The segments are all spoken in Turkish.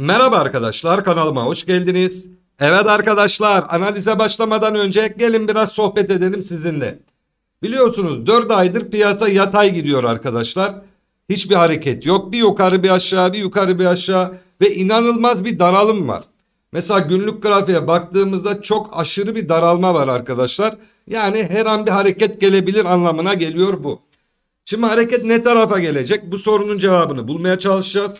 Merhaba arkadaşlar kanalıma hoş geldiniz. Evet arkadaşlar analize başlamadan önce gelin biraz sohbet edelim sizinle. Biliyorsunuz 4 aydır piyasa yatay gidiyor arkadaşlar. Hiçbir hareket yok. Bir yukarı bir aşağı bir yukarı bir aşağı ve inanılmaz bir daralım var. Mesela günlük grafiğe baktığımızda çok aşırı bir daralma var arkadaşlar. Yani her an bir hareket gelebilir anlamına geliyor bu. Şimdi hareket ne tarafa gelecek? Bu sorunun cevabını bulmaya çalışacağız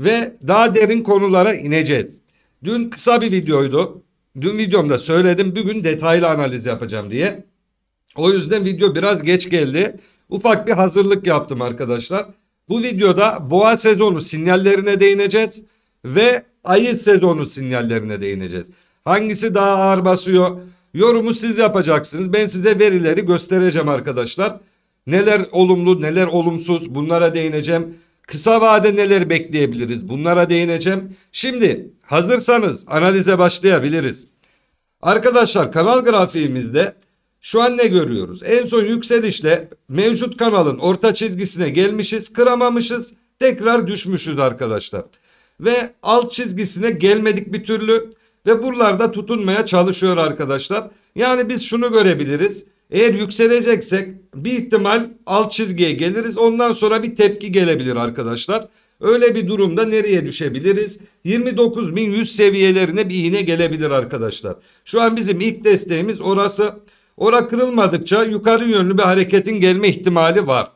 ve daha derin konulara ineceğiz. Dün kısa bir videoydu. Dün videomda söyledim bugün detaylı analiz yapacağım diye. O yüzden video biraz geç geldi. Ufak bir hazırlık yaptım arkadaşlar. Bu videoda boğa sezonu sinyallerine değineceğiz ve ayı sezonu sinyallerine değineceğiz. Hangisi daha ağır basıyor? Yorumu siz yapacaksınız. Ben size verileri göstereceğim arkadaşlar. Neler olumlu, neler olumsuz bunlara değineceğim. Kısa vade neler bekleyebiliriz? Bunlara değineceğim. Şimdi hazırsanız analize başlayabiliriz. Arkadaşlar kanal grafiğimizde şu an ne görüyoruz? En son yükselişle mevcut kanalın orta çizgisine gelmişiz, kıramamışız, tekrar düşmüşüz arkadaşlar. Ve alt çizgisine gelmedik bir türlü ve buralarda tutunmaya çalışıyor arkadaşlar. Yani biz şunu görebiliriz. Eğer yükseleceksek bir ihtimal alt çizgiye geliriz. Ondan sonra bir tepki gelebilir arkadaşlar. Öyle bir durumda nereye düşebiliriz? 29.100 seviyelerine bir iğne gelebilir arkadaşlar. Şu an bizim ilk desteğimiz orası. Ora kırılmadıkça yukarı yönlü bir hareketin gelme ihtimali var.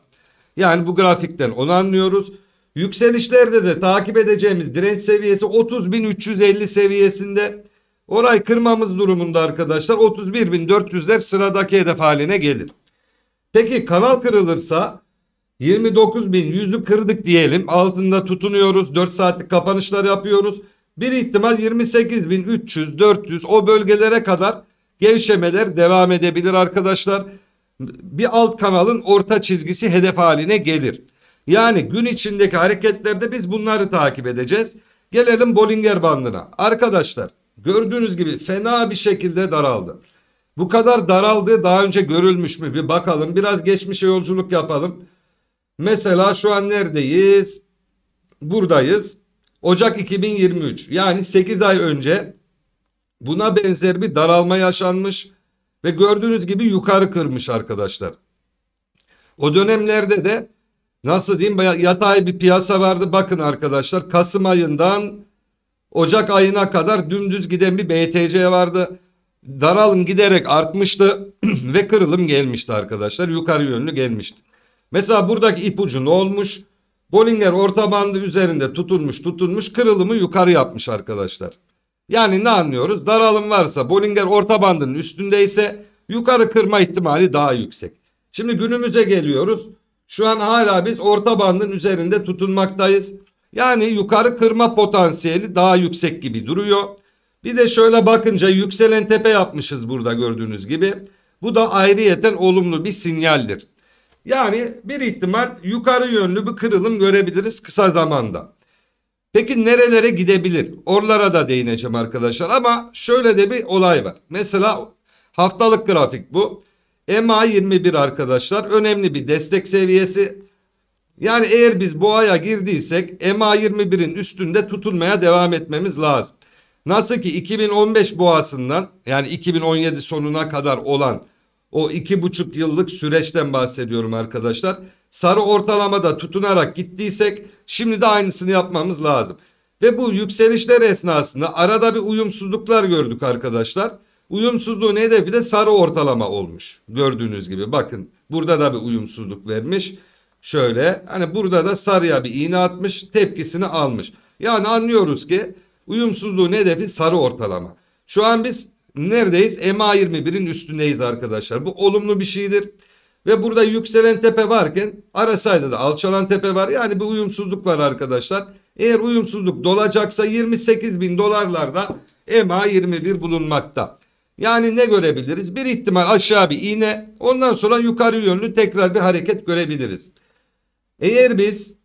Yani bu grafikten onu anlıyoruz. Yükselişlerde de takip edeceğimiz direnç seviyesi 30.350 seviyesinde. Orayı kırmamız durumunda arkadaşlar 31.400'ler sıradaki hedef haline gelir. Peki kanal kırılırsa 29.100'lü kırdık diyelim. Altında tutunuyoruz. 4 saatlik kapanışlar yapıyoruz. Bir ihtimal 28.300, 400 o bölgelere kadar gevşemeler devam edebilir arkadaşlar. Bir alt kanalın orta çizgisi hedef haline gelir. Yani gün içindeki hareketlerde biz bunları takip edeceğiz. Gelelim Bollinger bandına. Arkadaşlar Gördüğünüz gibi fena bir şekilde daraldı. Bu kadar daraldı daha önce görülmüş mü bir bakalım. Biraz geçmişe yolculuk yapalım. Mesela şu an neredeyiz? Buradayız. Ocak 2023 yani 8 ay önce buna benzer bir daralma yaşanmış ve gördüğünüz gibi yukarı kırmış arkadaşlar. O dönemlerde de nasıl diyeyim yatay bir piyasa vardı. Bakın arkadaşlar Kasım ayından Ocak ayına kadar dümdüz giden bir BTC vardı. Daralım giderek artmıştı ve kırılım gelmişti arkadaşlar. Yukarı yönlü gelmişti. Mesela buradaki ipucu ne olmuş? Bollinger orta bandı üzerinde tutulmuş tutulmuş kırılımı yukarı yapmış arkadaşlar. Yani ne anlıyoruz? Daralım varsa Bollinger orta bandının üstündeyse yukarı kırma ihtimali daha yüksek. Şimdi günümüze geliyoruz. Şu an hala biz orta bandın üzerinde tutunmaktayız. Yani yukarı kırma potansiyeli daha yüksek gibi duruyor. Bir de şöyle bakınca yükselen tepe yapmışız burada gördüğünüz gibi. Bu da ayrıyeten olumlu bir sinyaldir. Yani bir ihtimal yukarı yönlü bir kırılım görebiliriz kısa zamanda. Peki nerelere gidebilir? Oralara da değineceğim arkadaşlar ama şöyle de bir olay var. Mesela haftalık grafik bu. MA21 arkadaşlar önemli bir destek seviyesi. Yani eğer biz boğaya girdiysek MA21'in üstünde tutunmaya devam etmemiz lazım. Nasıl ki 2015 boğasından yani 2017 sonuna kadar olan o iki buçuk yıllık süreçten bahsediyorum arkadaşlar. Sarı ortalamada tutunarak gittiysek şimdi de aynısını yapmamız lazım. Ve bu yükselişler esnasında arada bir uyumsuzluklar gördük arkadaşlar. Uyumsuzluğun hedefi de sarı ortalama olmuş. Gördüğünüz gibi bakın burada da bir uyumsuzluk vermiş. Şöyle hani burada da sarıya bir iğne atmış tepkisini almış. Yani anlıyoruz ki uyumsuzluğun hedefi sarı ortalama. Şu an biz neredeyiz? MA21'in üstündeyiz arkadaşlar. Bu olumlu bir şeydir. Ve burada yükselen tepe varken arasayda da alçalan tepe var. Yani bir uyumsuzluk var arkadaşlar. Eğer uyumsuzluk dolacaksa 28 bin dolarlarda MA21 bulunmakta. Yani ne görebiliriz? Bir ihtimal aşağı bir iğne ondan sonra yukarı yönlü tekrar bir hareket görebiliriz. Eğer biz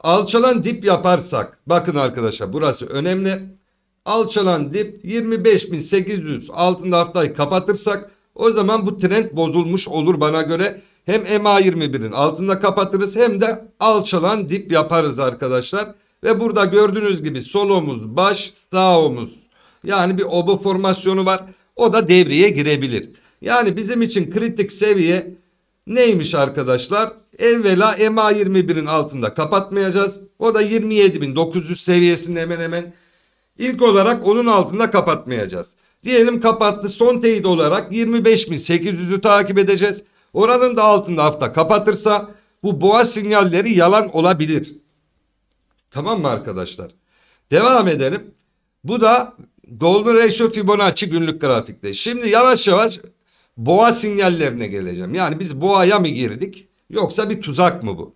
alçalan dip yaparsak bakın arkadaşlar burası önemli. Alçalan dip 25.800 altında haftayı kapatırsak o zaman bu trend bozulmuş olur bana göre. Hem MA21'in altında kapatırız hem de alçalan dip yaparız arkadaşlar. Ve burada gördüğünüz gibi solomuz baş sağomuz yani bir obo formasyonu var. O da devreye girebilir. Yani bizim için kritik seviye Neymiş arkadaşlar? Evvela MA 21'in altında kapatmayacağız. O da 27.900 seviyesinde hemen hemen. İlk olarak onun altında kapatmayacağız. Diyelim kapattı son teyit olarak 25.800'ü takip edeceğiz. Oranın da altında hafta kapatırsa bu boğa sinyalleri yalan olabilir. Tamam mı arkadaşlar? Devam edelim. Bu da Golden Ratio Fibonacci günlük grafikte. Şimdi yavaş yavaş boğa sinyallerine geleceğim. Yani biz boğaya mı girdik yoksa bir tuzak mı bu?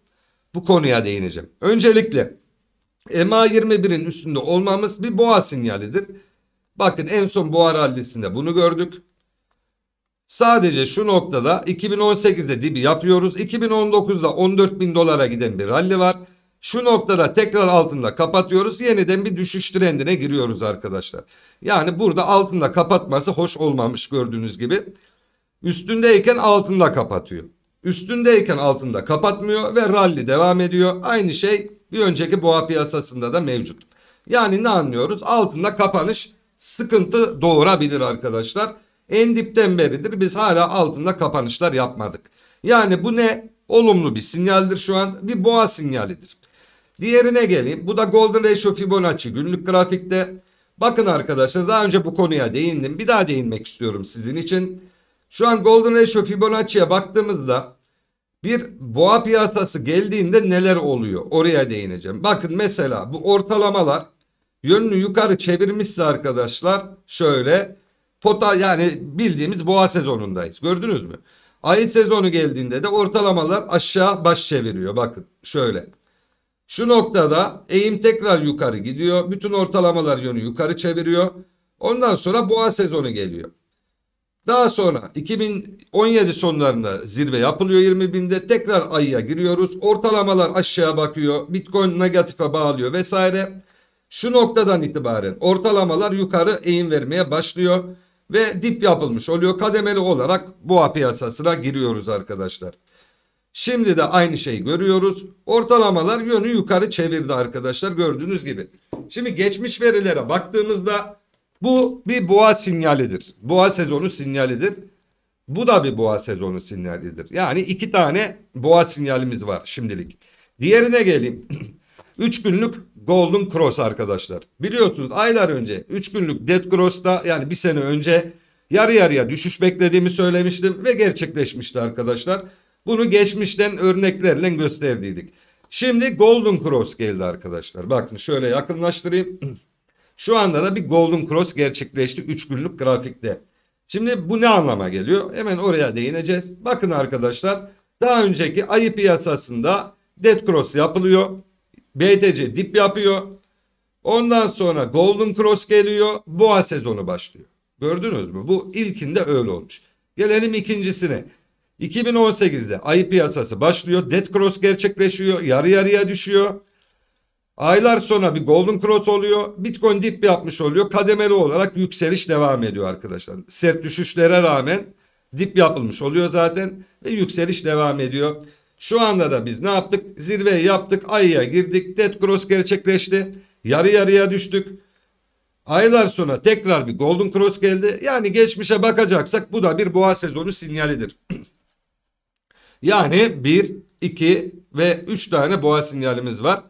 Bu konuya değineceğim. Öncelikle MA21'in üstünde olmamız bir boğa sinyalidir. Bakın en son boğa rallisinde bunu gördük. Sadece şu noktada 2018'de dibi yapıyoruz. 2019'da 14 bin dolara giden bir ralli var. Şu noktada tekrar altında kapatıyoruz. Yeniden bir düşüş trendine giriyoruz arkadaşlar. Yani burada altında kapatması hoş olmamış gördüğünüz gibi. Üstündeyken altında kapatıyor. Üstündeyken altında kapatmıyor ve rally devam ediyor. Aynı şey bir önceki boğa piyasasında da mevcut. Yani ne anlıyoruz? Altında kapanış sıkıntı doğurabilir arkadaşlar. En dipten beridir biz hala altında kapanışlar yapmadık. Yani bu ne? Olumlu bir sinyaldir şu an. Bir boğa sinyalidir. Diğerine geleyim. Bu da Golden Ratio Fibonacci günlük grafikte. Bakın arkadaşlar daha önce bu konuya değindim. Bir daha değinmek istiyorum sizin için. Şu an Golden Ratio Fibonacci'ye baktığımızda bir boğa piyasası geldiğinde neler oluyor? Oraya değineceğim. Bakın mesela bu ortalamalar yönünü yukarı çevirmişse arkadaşlar şöyle pota yani bildiğimiz boğa sezonundayız. Gördünüz mü? Ayın sezonu geldiğinde de ortalamalar aşağı baş çeviriyor. Bakın şöyle. Şu noktada eğim tekrar yukarı gidiyor. Bütün ortalamalar yönü yukarı çeviriyor. Ondan sonra boğa sezonu geliyor. Daha sonra 2017 sonlarında zirve yapılıyor 20 binde tekrar ayıya giriyoruz. Ortalamalar aşağı bakıyor. Bitcoin negatife bağlıyor vesaire. Şu noktadan itibaren ortalamalar yukarı eğim vermeye başlıyor ve dip yapılmış oluyor. Kademeli olarak boğa piyasasına giriyoruz arkadaşlar. Şimdi de aynı şeyi görüyoruz. Ortalamalar yönü yukarı çevirdi arkadaşlar gördüğünüz gibi. Şimdi geçmiş verilere baktığımızda bu bir boğa sinyalidir. Boğa sezonu sinyalidir. Bu da bir boğa sezonu sinyalidir. Yani iki tane boğa sinyalimiz var şimdilik. Diğerine geleyim. Üç günlük Golden Cross arkadaşlar. Biliyorsunuz aylar önce üç günlük Dead Cross'ta yani bir sene önce yarı yarıya düşüş beklediğimi söylemiştim ve gerçekleşmişti arkadaşlar. Bunu geçmişten örneklerle gösterdiydik. Şimdi Golden Cross geldi arkadaşlar. Bakın şöyle yakınlaştırayım. Şu anda da bir golden cross gerçekleşti 3 günlük grafikte. Şimdi bu ne anlama geliyor? Hemen oraya değineceğiz. Bakın arkadaşlar daha önceki ayı piyasasında dead cross yapılıyor. BTC dip yapıyor. Ondan sonra golden cross geliyor. Boğa sezonu başlıyor. Gördünüz mü? Bu ilkinde öyle olmuş. Gelelim ikincisine. 2018'de ayı piyasası başlıyor. Dead cross gerçekleşiyor. Yarı yarıya düşüyor. Aylar sonra bir Golden Cross oluyor. Bitcoin dip yapmış oluyor. Kademeli olarak yükseliş devam ediyor arkadaşlar. Sert düşüşlere rağmen dip yapılmış oluyor zaten ve yükseliş devam ediyor. Şu anda da biz ne yaptık? Zirveyi yaptık. Ayıya girdik. Dead Cross gerçekleşti. Yarı yarıya düştük. Aylar sonra tekrar bir Golden Cross geldi. Yani geçmişe bakacaksak bu da bir boğa sezonu sinyalidir. yani 1, 2 ve 3 tane boğa sinyalimiz var.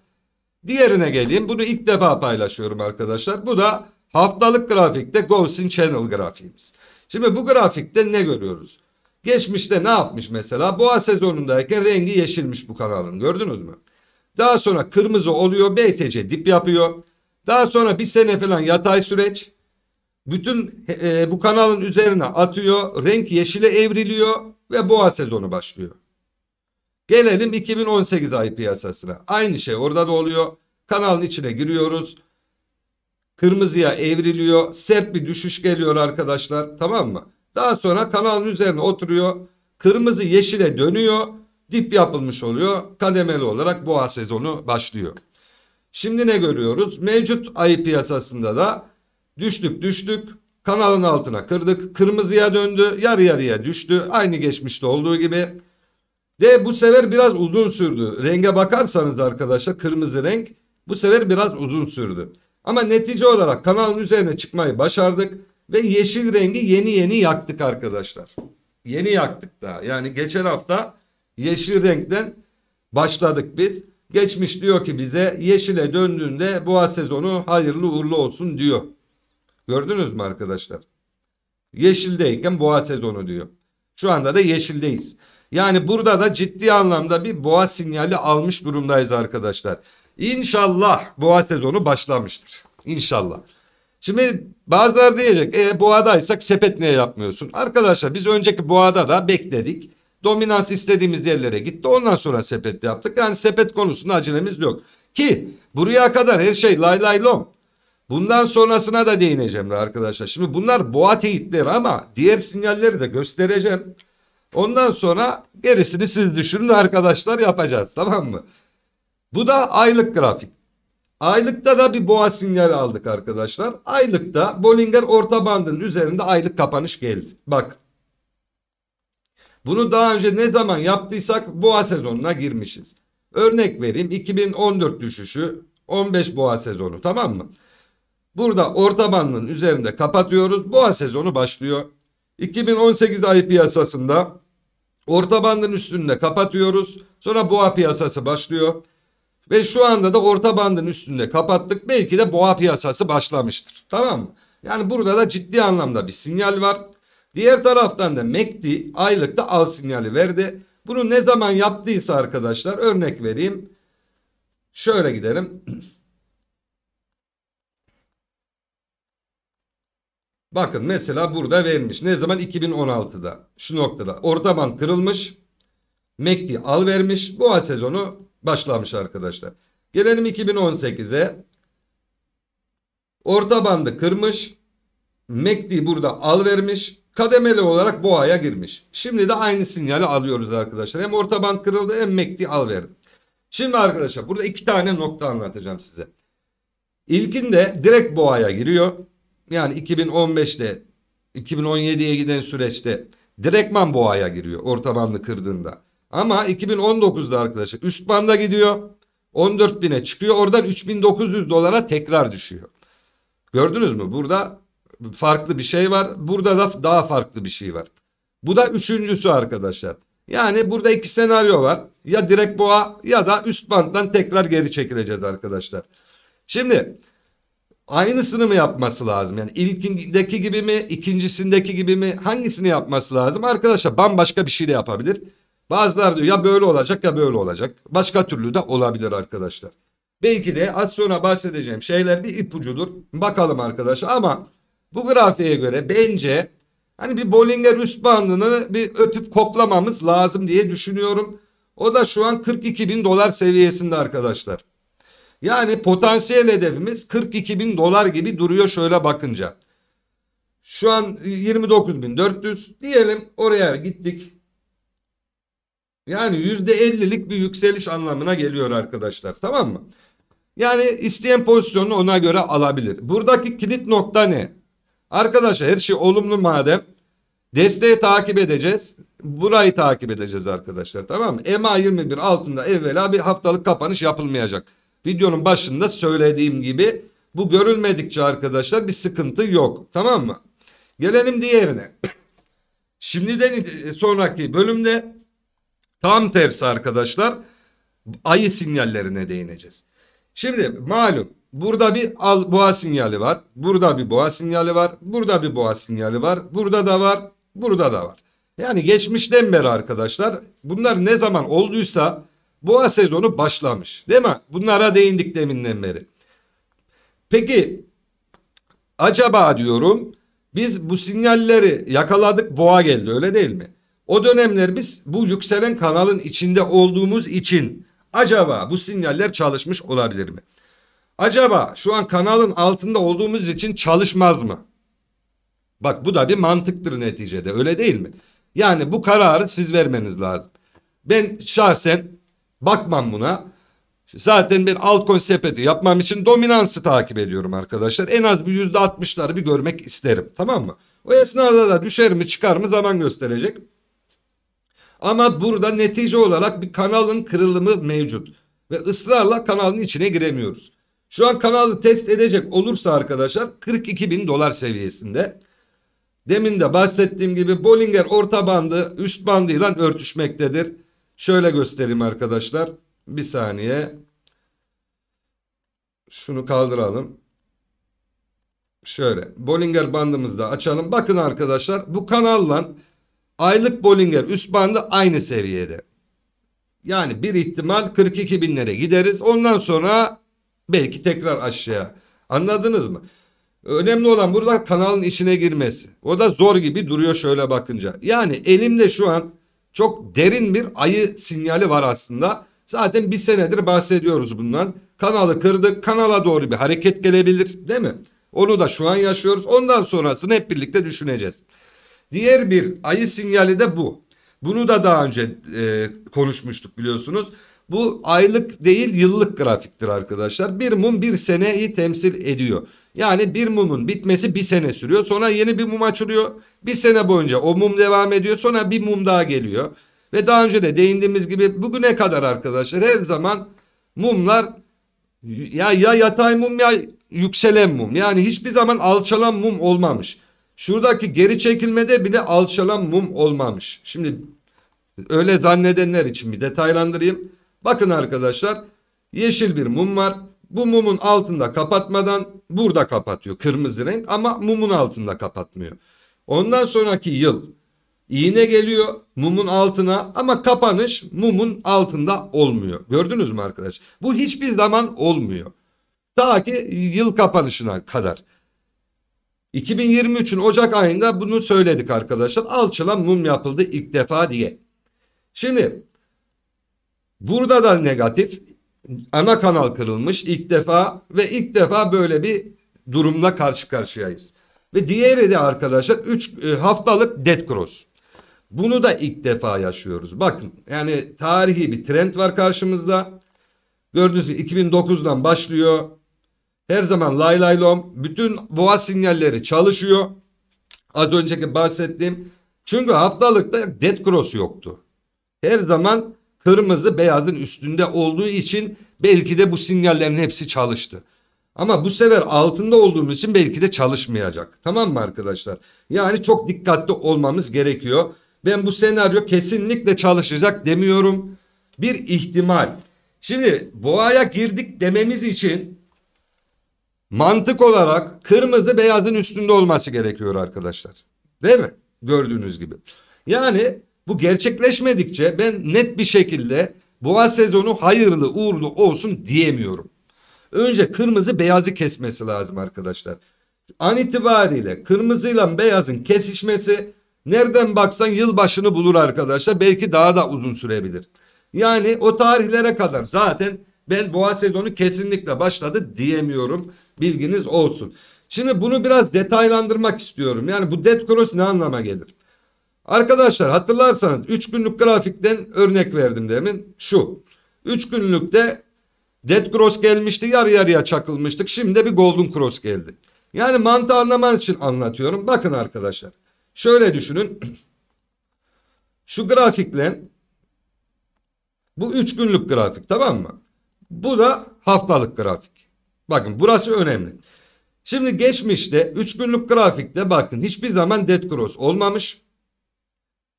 Diğerine geleyim. Bunu ilk defa paylaşıyorum arkadaşlar. Bu da haftalık grafikte Gaussian Channel grafiğimiz. Şimdi bu grafikte ne görüyoruz? Geçmişte ne yapmış mesela? Boğa sezonundayken rengi yeşilmiş bu kanalın. Gördünüz mü? Daha sonra kırmızı oluyor. BTC dip yapıyor. Daha sonra bir sene falan yatay süreç. Bütün e, bu kanalın üzerine atıyor. Renk yeşile evriliyor ve boğa sezonu başlıyor. Gelelim 2018 ay piyasasına. Aynı şey orada da oluyor. Kanalın içine giriyoruz. Kırmızıya evriliyor. Sert bir düşüş geliyor arkadaşlar. Tamam mı? Daha sonra kanalın üzerine oturuyor. Kırmızı yeşile dönüyor. Dip yapılmış oluyor. Kademeli olarak boğa sezonu başlıyor. Şimdi ne görüyoruz? Mevcut ayı piyasasında da düştük düştük. Kanalın altına kırdık. Kırmızıya döndü. Yarı yarıya düştü. Aynı geçmişte olduğu gibi. Ve bu sefer biraz uzun sürdü. Renge bakarsanız arkadaşlar kırmızı renk bu sefer biraz uzun sürdü. Ama netice olarak kanalın üzerine çıkmayı başardık. Ve yeşil rengi yeni yeni yaktık arkadaşlar. Yeni yaktık daha. Yani geçen hafta yeşil renkten başladık biz. Geçmiş diyor ki bize yeşile döndüğünde boğa sezonu hayırlı uğurlu olsun diyor. Gördünüz mü arkadaşlar? Yeşildeyken boğa sezonu diyor. Şu anda da yeşildeyiz. Yani burada da ciddi anlamda bir boğa sinyali almış durumdayız arkadaşlar. İnşallah boğa sezonu başlamıştır. İnşallah. Şimdi bazıları diyecek e, boğadaysak sepet niye yapmıyorsun? Arkadaşlar biz önceki boğada da bekledik. Dominans istediğimiz yerlere gitti. Ondan sonra sepet yaptık. Yani sepet konusunda acelemiz yok. Ki buraya kadar her şey lay lay lom. Bundan sonrasına da değineceğim de arkadaşlar. Şimdi bunlar boğa teyitleri ama diğer sinyalleri de göstereceğim. Ondan sonra gerisini siz düşünün arkadaşlar yapacağız tamam mı? Bu da aylık grafik. Aylıkta da bir boğa sinyali aldık arkadaşlar. Aylıkta Bollinger orta bandının üzerinde aylık kapanış geldi. Bak. Bunu daha önce ne zaman yaptıysak boğa sezonuna girmişiz. Örnek vereyim 2014 düşüşü 15 boğa sezonu tamam mı? Burada orta bandının üzerinde kapatıyoruz. Boğa sezonu başlıyor. 2018 ayı piyasasında Orta bandın üstünde kapatıyoruz. Sonra boğa piyasası başlıyor. Ve şu anda da orta bandın üstünde kapattık. Belki de boğa piyasası başlamıştır. Tamam mı? Yani burada da ciddi anlamda bir sinyal var. Diğer taraftan da MACD e aylıkta al sinyali verdi. Bunu ne zaman yaptıysa arkadaşlar örnek vereyim. Şöyle gidelim. Bakın mesela burada vermiş. Ne zaman? 2016'da. Şu noktada. Orta band kırılmış. MACD al vermiş. bu Boğa sezonu başlamış arkadaşlar. Gelelim 2018'e. Orta bandı kırmış. MACD burada al vermiş. Kademeli olarak boğaya girmiş. Şimdi de aynı sinyali alıyoruz arkadaşlar. Hem orta band kırıldı hem MACD al verdi. Şimdi arkadaşlar burada iki tane nokta anlatacağım size. İlkinde direkt boğaya giriyor yani 2015'te 2017'ye giden süreçte direktman boğaya giriyor orta bandı kırdığında. Ama 2019'da arkadaşlar üst banda gidiyor 14 bine çıkıyor oradan 3900 dolara tekrar düşüyor. Gördünüz mü burada farklı bir şey var burada da daha farklı bir şey var. Bu da üçüncüsü arkadaşlar. Yani burada iki senaryo var. Ya direkt boğa ya da üst banttan tekrar geri çekileceğiz arkadaşlar. Şimdi aynısını mı yapması lazım? Yani ilkindeki gibi mi, ikincisindeki gibi mi? Hangisini yapması lazım? Arkadaşlar bambaşka bir şey de yapabilir. Bazılar diyor ya böyle olacak ya böyle olacak. Başka türlü de olabilir arkadaşlar. Belki de az sonra bahsedeceğim şeyler bir ipucudur. Bakalım arkadaşlar ama bu grafiğe göre bence hani bir Bollinger üst bandını bir öpüp koklamamız lazım diye düşünüyorum. O da şu an 42 bin dolar seviyesinde arkadaşlar. Yani potansiyel hedefimiz 42 bin dolar gibi duruyor şöyle bakınca. Şu an 29.400 diyelim oraya gittik. Yani %50'lik bir yükseliş anlamına geliyor arkadaşlar tamam mı? Yani isteyen pozisyonu ona göre alabilir. Buradaki kilit nokta ne? Arkadaşlar her şey olumlu madem. Desteği takip edeceğiz. Burayı takip edeceğiz arkadaşlar tamam mı? EMA 21 altında evvela bir haftalık kapanış yapılmayacak. Videonun başında söylediğim gibi bu görülmedikçe arkadaşlar bir sıkıntı yok. Tamam mı? Gelelim diğerine. Şimdiden e, sonraki bölümde tam tersi arkadaşlar ayı sinyallerine değineceğiz. Şimdi malum burada bir al boğa sinyali var. Burada bir boğa sinyali var. Burada bir boğa sinyali var. Burada da var. Burada da var. Yani geçmişten beri arkadaşlar bunlar ne zaman olduysa boğa sezonu başlamış. Değil mi? Bunlara değindik deminden beri. Peki acaba diyorum biz bu sinyalleri yakaladık boğa geldi öyle değil mi? O dönemler biz bu yükselen kanalın içinde olduğumuz için acaba bu sinyaller çalışmış olabilir mi? Acaba şu an kanalın altında olduğumuz için çalışmaz mı? Bak bu da bir mantıktır neticede öyle değil mi? Yani bu kararı siz vermeniz lazım. Ben şahsen Bakmam buna. Zaten ben altcoin sepeti yapmam için dominansı takip ediyorum arkadaşlar. En az bir %60'ları bir görmek isterim. Tamam mı? O esnada da düşer mi çıkar mı zaman gösterecek. Ama burada netice olarak bir kanalın kırılımı mevcut. Ve ısrarla kanalın içine giremiyoruz. Şu an kanalı test edecek olursa arkadaşlar 42 bin dolar seviyesinde. Demin de bahsettiğim gibi Bollinger orta bandı üst bandıyla örtüşmektedir. Şöyle göstereyim arkadaşlar. Bir saniye. Şunu kaldıralım. Şöyle Bollinger bandımızı da açalım. Bakın arkadaşlar bu kanalla aylık Bollinger üst bandı aynı seviyede. Yani bir ihtimal 42 binlere gideriz. Ondan sonra belki tekrar aşağıya. Anladınız mı? Önemli olan burada kanalın içine girmesi. O da zor gibi duruyor şöyle bakınca. Yani elimde şu an çok derin bir ayı sinyali var aslında. Zaten bir senedir bahsediyoruz bundan. Kanalı kırdık. Kanala doğru bir hareket gelebilir değil mi? Onu da şu an yaşıyoruz. Ondan sonrasını hep birlikte düşüneceğiz. Diğer bir ayı sinyali de bu. Bunu da daha önce e, konuşmuştuk biliyorsunuz. Bu aylık değil yıllık grafiktir arkadaşlar. Bir mum bir seneyi temsil ediyor. Yani bir mumun bitmesi bir sene sürüyor. Sonra yeni bir mum açılıyor. Bir sene boyunca o mum devam ediyor. Sonra bir mum daha geliyor. Ve daha önce de değindiğimiz gibi bugüne kadar arkadaşlar her zaman mumlar ya, ya yatay mum ya yükselen mum. Yani hiçbir zaman alçalan mum olmamış. Şuradaki geri çekilmede bile alçalan mum olmamış. Şimdi öyle zannedenler için bir detaylandırayım. Bakın arkadaşlar yeşil bir mum var. Bu mumun altında kapatmadan burada kapatıyor kırmızı renk ama mumun altında kapatmıyor. Ondan sonraki yıl iğne geliyor mumun altına ama kapanış mumun altında olmuyor. Gördünüz mü arkadaş? Bu hiçbir zaman olmuyor. Ta ki yıl kapanışına kadar. 2023'ün Ocak ayında bunu söyledik arkadaşlar. Alçılan mum yapıldı ilk defa diye. Şimdi burada da negatif ana kanal kırılmış ilk defa ve ilk defa böyle bir durumla karşı karşıyayız. Ve diğeri de arkadaşlar 3 e, haftalık dead cross. Bunu da ilk defa yaşıyoruz. Bakın yani tarihi bir trend var karşımızda. Gördüğünüz gibi 2009'dan başlıyor. Her zaman lay lay lom. Bütün boğa sinyalleri çalışıyor. Az önceki bahsettiğim. Çünkü haftalıkta dead cross yoktu. Her zaman kırmızı beyazın üstünde olduğu için belki de bu sinyallerin hepsi çalıştı. Ama bu sefer altında olduğumuz için belki de çalışmayacak. Tamam mı arkadaşlar? Yani çok dikkatli olmamız gerekiyor. Ben bu senaryo kesinlikle çalışacak demiyorum. Bir ihtimal. Şimdi boğaya girdik dememiz için mantık olarak kırmızı beyazın üstünde olması gerekiyor arkadaşlar. Değil mi? Gördüğünüz gibi. Yani bu gerçekleşmedikçe ben net bir şekilde boğa sezonu hayırlı uğurlu olsun diyemiyorum. Önce kırmızı beyazı kesmesi lazım arkadaşlar. An itibariyle kırmızıyla beyazın kesişmesi nereden baksan yılbaşını bulur arkadaşlar. Belki daha da uzun sürebilir. Yani o tarihlere kadar zaten ben boğa sezonu kesinlikle başladı diyemiyorum. Bilginiz olsun. Şimdi bunu biraz detaylandırmak istiyorum. Yani bu dead cross ne anlama gelir? Arkadaşlar hatırlarsanız 3 günlük grafikten örnek verdim demin. Şu 3 günlükte dead cross gelmişti yarı yarıya çakılmıştık. Şimdi de bir golden cross geldi. Yani mantığı anlamanız için anlatıyorum. Bakın arkadaşlar şöyle düşünün. Şu grafikle bu 3 günlük grafik tamam mı? Bu da haftalık grafik. Bakın burası önemli. Şimdi geçmişte 3 günlük grafikte bakın hiçbir zaman dead cross olmamış.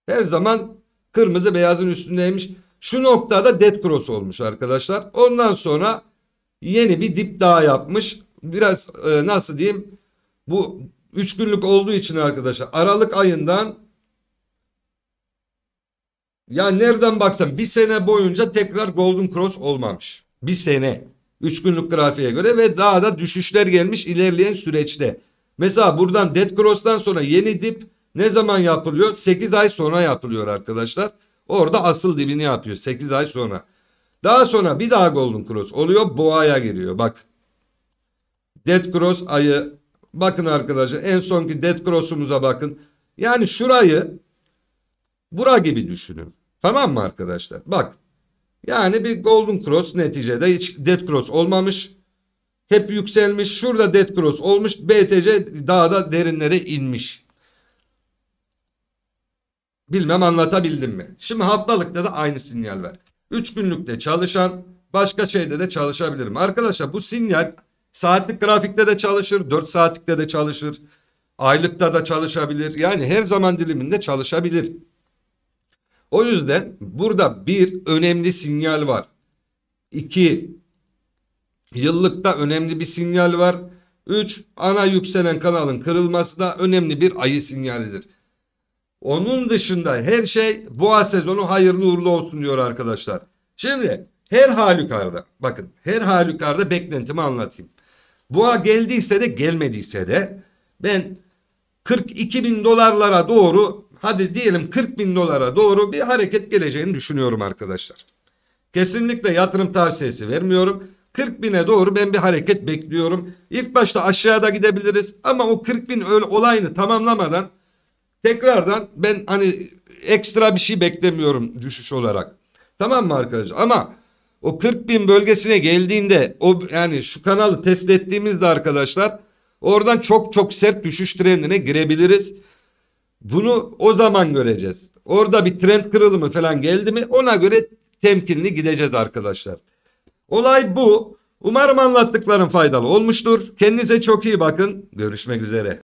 Her zaman kırmızı beyazın üstündeymiş. Şu noktada dead cross olmuş arkadaşlar. Ondan sonra yeni bir dip daha yapmış. Biraz e, nasıl diyeyim bu 3 günlük olduğu için arkadaşlar Aralık ayından yani nereden baksan bir sene boyunca tekrar Golden Cross olmamış. Bir sene. 3 günlük grafiğe göre ve daha da düşüşler gelmiş ilerleyen süreçte. Mesela buradan Dead Cross'tan sonra yeni dip ne zaman yapılıyor? 8 ay sonra yapılıyor arkadaşlar. Orada asıl dibini yapıyor 8 ay sonra. Daha sonra bir daha Golden Cross oluyor. Boğa'ya giriyor bak. Dead Cross ayı. Bakın arkadaşlar en sonki Dead Cross'umuza bakın. Yani şurayı bura gibi düşünün. Tamam mı arkadaşlar? Bak. Yani bir Golden Cross neticede hiç Dead Cross olmamış. Hep yükselmiş. Şurada Dead Cross olmuş. BTC daha da derinlere inmiş. Bilmem anlatabildim mi? Şimdi haftalıkta da aynı sinyal ver. 3 günlükte çalışan başka şeyde de çalışabilirim. Arkadaşlar bu sinyal saatlik grafikte de çalışır, 4 saatlikte de çalışır. Aylıkta da çalışabilir. Yani her zaman diliminde çalışabilir. O yüzden burada bir önemli sinyal var. 2 yıllıkta önemli bir sinyal var. 3 ana yükselen kanalın kırılması da önemli bir ayı sinyalidir. Onun dışında her şey boğa sezonu hayırlı uğurlu olsun diyor arkadaşlar. Şimdi her halükarda bakın her halükarda beklentimi anlatayım. Boğa geldiyse de gelmediyse de ben 42 bin dolarlara doğru hadi diyelim 40 bin dolara doğru bir hareket geleceğini düşünüyorum arkadaşlar. Kesinlikle yatırım tavsiyesi vermiyorum. 40 bine doğru ben bir hareket bekliyorum. İlk başta aşağıda gidebiliriz ama o 40 bin olayını tamamlamadan Tekrardan ben hani ekstra bir şey beklemiyorum düşüş olarak. Tamam mı arkadaşlar? Ama o 40 bin bölgesine geldiğinde o yani şu kanalı test ettiğimizde arkadaşlar oradan çok çok sert düşüş trendine girebiliriz. Bunu o zaman göreceğiz. Orada bir trend kırılımı falan geldi mi ona göre temkinli gideceğiz arkadaşlar. Olay bu. Umarım anlattıklarım faydalı olmuştur. Kendinize çok iyi bakın. Görüşmek üzere.